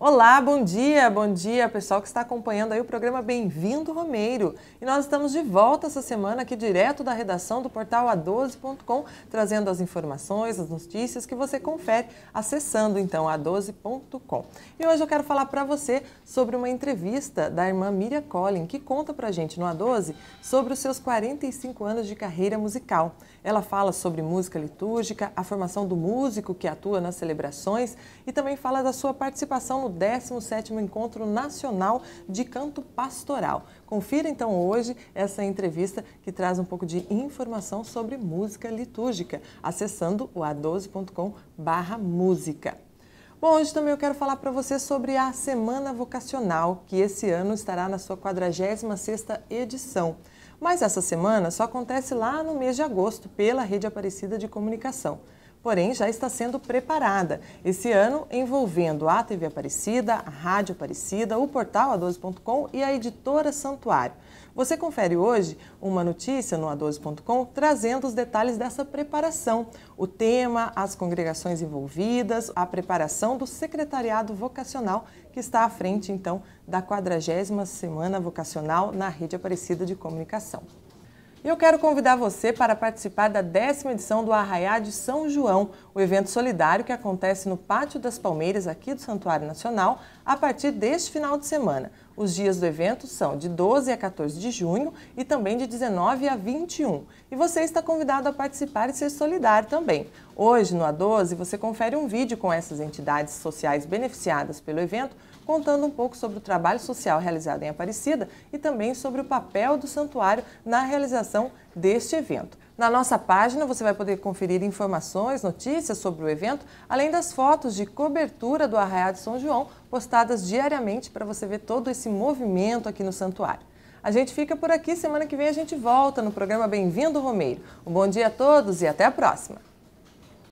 Olá, bom dia, bom dia pessoal que está acompanhando aí o programa Bem-vindo Romeiro. E nós estamos de volta essa semana aqui direto da redação do portal a12.com, trazendo as informações, as notícias que você confere acessando então a12.com. E hoje eu quero falar para você sobre uma entrevista da irmã Miriam Collin, que conta pra gente no A12 sobre os seus 45 anos de carreira musical. Ela fala sobre música litúrgica, a formação do músico que atua nas celebrações e também fala da sua participação no 17º Encontro Nacional de Canto Pastoral. Confira então hoje essa entrevista que traz um pouco de informação sobre música litúrgica, acessando o a12.com/música. Bom, hoje também eu quero falar para você sobre a Semana Vocacional, que esse ano estará na sua 46ª edição. Mas essa semana só acontece lá no mês de agosto, pela Rede Aparecida de Comunicação porém já está sendo preparada. Esse ano, envolvendo a TV Aparecida, a Rádio Aparecida, o portal A12.com e a editora Santuário. Você confere hoje uma notícia no A12.com trazendo os detalhes dessa preparação, o tema, as congregações envolvidas, a preparação do secretariado vocacional que está à frente então da 40 semana vocacional na Rede Aparecida de Comunicação. E eu quero convidar você para participar da décima edição do Arraiá de São João, o evento solidário que acontece no Pátio das Palmeiras, aqui do Santuário Nacional, a partir deste final de semana. Os dias do evento são de 12 a 14 de junho e também de 19 a 21. E você está convidado a participar e ser solidário também. Hoje, no A12, você confere um vídeo com essas entidades sociais beneficiadas pelo evento, contando um pouco sobre o trabalho social realizado em Aparecida e também sobre o papel do santuário na realização deste evento. Na nossa página você vai poder conferir informações, notícias sobre o evento, além das fotos de cobertura do Arraial de São João, postadas diariamente para você ver todo esse movimento aqui no santuário. A gente fica por aqui, semana que vem a gente volta no programa Bem-vindo Romeiro. Um bom dia a todos e até a próxima!